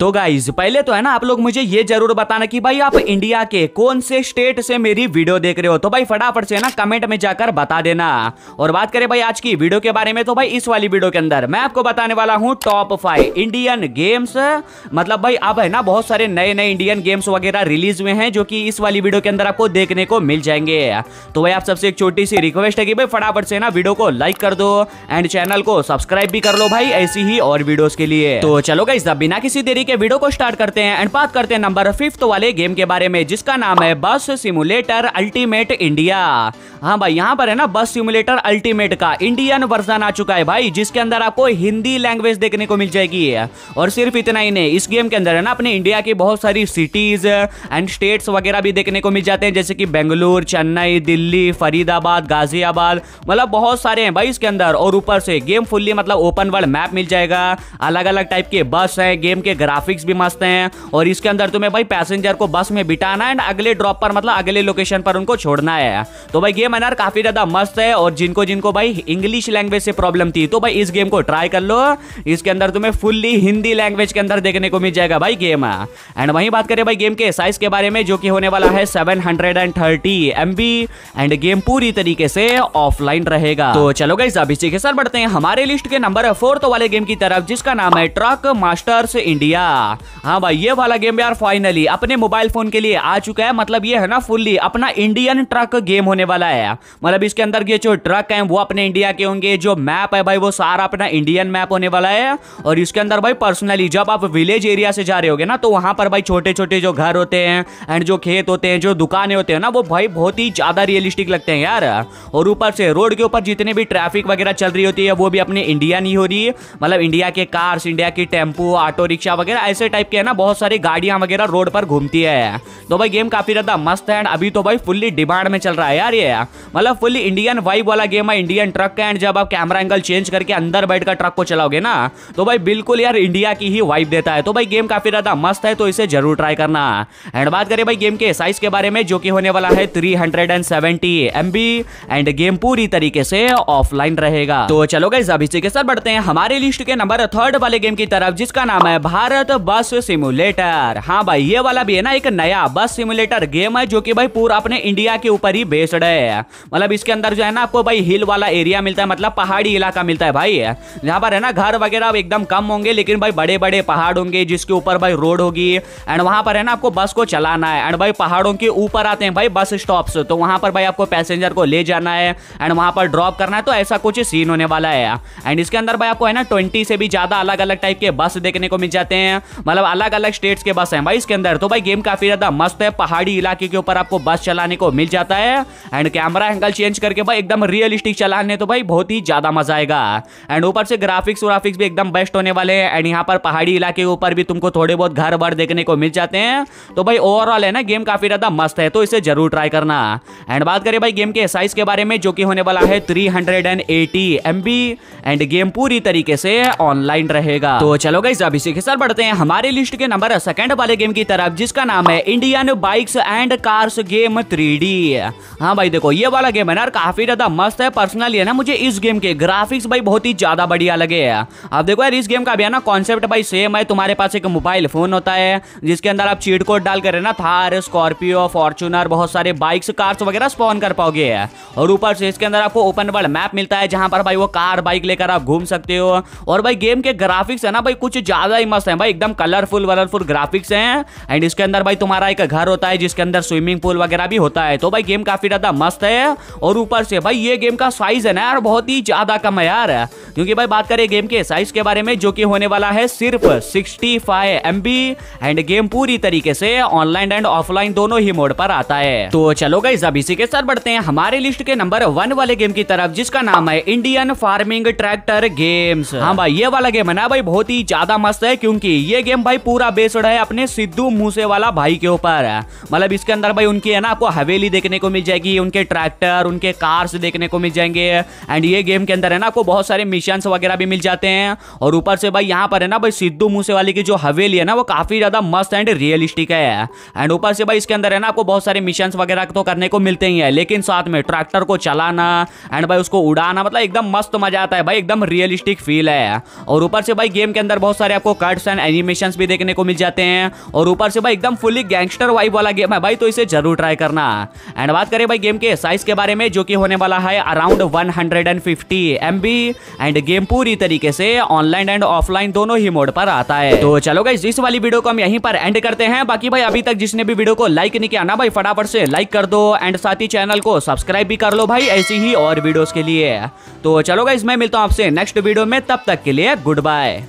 तो गाइज पहले तो है ना आप लोग मुझे ये जरूर बताना कि भाई आप इंडिया के कौन से स्टेट से मेरी वीडियो देख रहे हो तो भाई फटाफट से ना कमेंट में जाकर बता देना और बात करें भाई आज की वीडियो के बारे में तो भाई इस वाली वीडियो के अंदर मैं आपको बताने वाला हूँ टॉप फाइव इंडियन गेम्स मतलब भाई अब है ना बहुत सारे नए नए इंडियन गेम्स वगैरह रिलीज हुए हैं जो कि इस वाली वीडियो के अंदर आपको देखने को मिल जाएंगे तो भाई आप सबसे एक छोटी सी रिक्वेस्ट है कि भाई फटाफट से ना वीडियो को लाइक कर दो एंड चैनल को सब्सक्राइब भी कर लो भाई ऐसी ही और वीडियो के लिए तो चलो गाइज बिना किसी देरी ठीक है वीडियो को स्टार्ट करते हैं एंड बात करते हैं नंबर फिफ्थ वाले गेम के बारे में जिसका नाम है बस सिमुलेटर अल्टीमेट इंडिया हाँ भाई यहाँ पर है ना बस सिमुलेटर अल्टीमेट का इंडियन वर्जन आ चुका है भाई जिसके अंदर आपको हिंदी लैंग्वेज देखने को मिल जाएगी और सिर्फ इतना ही नहीं इस गेम के अंदर है ना अपने इंडिया की बहुत सारी सिटीज एंड स्टेट्स वगैरह भी देखने को मिल जाते हैं जैसे कि बेंगलुरु चेन्नई दिल्ली फरीदाबाद गाजियाबाद मतलब बहुत सारे हैं भाई इसके अंदर और ऊपर से गेम फुल्ली मतलब ओपन वर्ल्ड मैप मिल जाएगा अलग अलग टाइप के बस है गेम के ग्राफ ग्राफिक्स भी मस्त हैं और इसके अंदर तुम्हें भाई पैसेंजर को बस में बिठाना एंड अगले ड्रॉप पर मतलब अगले लोकेशन पर उनको छोड़ना है तो भाई गेम अनार काफी ज्यादा मस्त है और जिनको जिनको भाई इंग्लिश लैंग्वेज से प्रॉब्लम थी तो भाई इस गेम को ट्राई कर लो इसके अंदर तुम्हें फुल्ली हिंदी लैंग्वेज के अंदर देखने को मिल जाएगा भाई गेम एंड वहीं बात करें भाई गेम के साइज के बारे में जो कि होने वाला है seven hundred and thirty M B and game पूरी तरीके से ऑफलाइन रहेगा तो चलो गई अब इसी के साथ बढ़ते हैं हमारे लिस्ट के नंबर फोर्थ तो वाले गेम की तरफ जिसका नाम है ट्रक मास्टर्स इंडिया हाँ भाई ये वाला गेम यार फाइनली अपने मोबाइल फोन के लिए आ चुका है मतलब ये है ना फुल्ली अपना इंडियन ट्रक गेम होने वाला है मतलब इसके अंदर ये जो ट्रक है वो अपने इंडिया के होंगे जो मैप है भाई वो सारा अपना इंडियन मैप होने वाला है और इसके अंदर भाई पर्सनली जब आप विलेज एरिया से जा रहे होगे ना तो वहां पर भाई छोटे छोटे जो घर होते हैं एंड जो खेत होते हैं जो दुकानें होते हैं ना वो भाई बहुत ही ज्यादा रियलिस्टिक लगते हैं यार और ऊपर से रोड के ऊपर जितने भी ट्रैफिक वगैरह चल रही होती है वो भी अपने इंडिया नहीं हो रही मतलब इंडिया के कार्स इंडिया की टेम्पो ऑटो रिक्शा वगैरह ऐसे टाइप के है ना बहुत सारी गाड़ियां वगैरह रोड पर घूमती है तो भाई गेम काफी ज्यादा मस्त है एंड अभी तो भाई फुल्ली डिमांड में चल रहा है यार ये मतलब फुल्ली इंडियन वाइब वाला गेम है इंडियन ट्रक का एंड जब आप कैमरा एंगल चेंज करके अंदर बैठ कर ट्रक को चलाओगे ना तो भाई बिल्कुल यार इंडिया की ही वाइब देता है तो भाई गेम काफी ज्यादा मस्त है तो इसे जरूर ट्राई करना एंड बात करें भाई गेम के साइज के बारे में जो कि होने वाला है three hundred and seventy M B and game पूरी तरीके से ऑफलाइन रहेगा तो चलो गई अभी के साथ बढ़ते हैं हमारे लिस्ट के नंबर थर्ड वाले गेम की तरफ जिसका नाम है भारत तो बस सिमुलेटर हाँ भाई ये वाला भी है ना एक नया बस सिमुलेटर गेम है जो कि भाई पूरा अपने इंडिया के ऊपर ही बेस्ड है मतलब इसके अंदर जो है ना आपको भाई हिल वाला एरिया मिलता है मतलब पहाड़ी इलाका मिलता है भाई यहाँ पर है ना घर वगैरह एकदम कम होंगे लेकिन भाई बड़े बड़े पहाड़ होंगे जिसके ऊपर भाई रोड होगी एंड वहां पर है ना आपको बस को चलाना है एंड भाई पहाड़ों के ऊपर आते हैं भाई बस स्टॉप्स तो वहां पर भाई आपको पैसेंजर को ले जाना है एंड वहां पर ड्रॉप करना है तो ऐसा कुछ सीन होने वाला है एंड इसके अंदर भाई आपको है ना ट्वेंटी से भी ज्यादा अलग अलग टाइप के बस देखने को मिल जाते हैं हैं मतलब अलग अलग स्टेट्स के बस हैं भाई इसके अंदर तो भाई गेम काफी ज्यादा मस्त है पहाड़ी इलाके के ऊपर आपको बस चलाने को मिल जाता है एंड कैमरा एंगल चेंज करके भाई एकदम रियलिस्टिक चलाने तो भाई बहुत ही ज्यादा मजा आएगा एंड ऊपर से ग्राफिक्स व्राफिक्स भी एकदम बेस्ट होने वाले हैं एंड यहाँ पर पहाड़ी इलाके के ऊपर भी तुमको थोड़े बहुत घर वर देखने को मिल जाते हैं तो भाई ओवरऑल है ना गेम काफी ज्यादा मस्त है तो इसे जरूर ट्राई करना एंड बात करें भाई गेम के साइज के बारे में जो कि होने वाला है three hundred and eighty M B and game पूरी तरीके से ऑनलाइन रहेगा तो चलो गई अभी सीखे सर बढ़ते बढ़ते हैं हमारे लिस्ट के नंबर सेकंड वाले गेम की तरफ जिसका नाम है Indian bikes and cars game three हाँ भाई देखो ये वाला गेम है ना काफी ज्यादा मस्त है पर्सनली है ना मुझे इस गेम के ग्राफिक्स भाई बहुत ही ज्यादा बढ़िया लगे है अब देखो यार इस गेम का भी है ना कॉन्सेप्ट भाई सेम है तुम्हारे पास एक मोबाइल फोन होता है जिसके अंदर आप चीट कोड डाल कर ना थार स्कॉर्पियो फॉर्चुनर बहुत सारे बाइक्स कार्स वगैरह स्पॉन कर पाओगे और ऊपर से इसके अंदर आपको ओपन वर्ल्ड मैप मिलता है जहां पर भाई वो कार बाइक लेकर आप घूम सकते हो और भाई गेम के ग्राफिक्स है ना भाई कुछ ज्यादा ही मस्त है भाई एकदम कलरफुल वलरफुल ग्राफिक्स हैं एंड इसके अंदर भाई तुम्हारा एक घर होता है जिसके अंदर स्विमिंग पूल वगैरह भी होता है तो भाई गेम काफी ज्यादा मस्त है और ऊपर से भाई ये गेम का साइज है ना यार बहुत ही ज्यादा कम है यार क्योंकि भाई बात करें गेम के साइज के बारे में जो कि होने वाला है सिर्फ 65 फाइव एंड गेम पूरी तरीके से ऑनलाइन एंड ऑफलाइन दोनों ही मोड पर आता है तो चलो गई अब इसी के साथ बढ़ते हैं हमारे लिस्ट के नंबर वन वाले गेम की तरफ जिसका नाम है इंडियन फार्मिंग ट्रैक्टर गेम्स हाँ भाई ये वाला गेम है ना भाई बहुत ही ज्यादा मस्त है क्योंकि ये गेम भाई पूरा बेस्ड है अपने सिद्धू मूसे वाला भाई के ऊपर मतलब इसके अंदर भाई उनकी है ना आपको हवेली देखने को मिल जाएगी उनके ट्रैक्टर उनके कार्स देखने को मिल जाएंगे एंड ये गेम के अंदर है ना आपको बहुत सारे मिशन निशान वगैरह भी मिल जाते हैं और ऊपर से भाई यहाँ पर है ना भाई सिद्धू मूसे वाले की जो हवेली है ना वो काफी ज्यादा मस्त एंड रियलिस्टिक है एंड ऊपर से भाई इसके अंदर है ना आपको बहुत सारे मिशन वगैरह तो करने को मिलते ही है लेकिन साथ में ट्रैक्टर को चलाना एंड भाई उसको उड़ाना मतलब एकदम मस्त मजा आता है भाई एकदम रियलिस्टिक फील है और ऊपर से भाई गेम के अंदर बहुत सारे आपको कट्स एंड एनिमेशन भी देखने को मिल जाते हैं और ऊपर से भाई एकदम फुली गैंगस्टर वाइब वाला गेम है भाई तो इसे जरूर ट्राई करना एंड बात करें भाई गेम के साइज के बारे में जो कि होने वाला है around one hundred and and game पूरी तरीके से ऑनलाइन एंड ऑफलाइन दोनों ही मोड पर आता है तो चलो गाइज इस वाली वीडियो को हम यहीं पर एंड करते हैं बाकी भाई अभी तक जिसने भी वीडियो को लाइक नहीं किया ना भाई फटाफट से लाइक कर दो एंड साथ ही चैनल को सब्सक्राइब भी कर लो भाई ऐसी ही और वीडियोस के लिए तो चलो गाइज मैं मिलता हूँ आपसे नेक्स्ट वीडियो में तब तक के लिए गुड बाय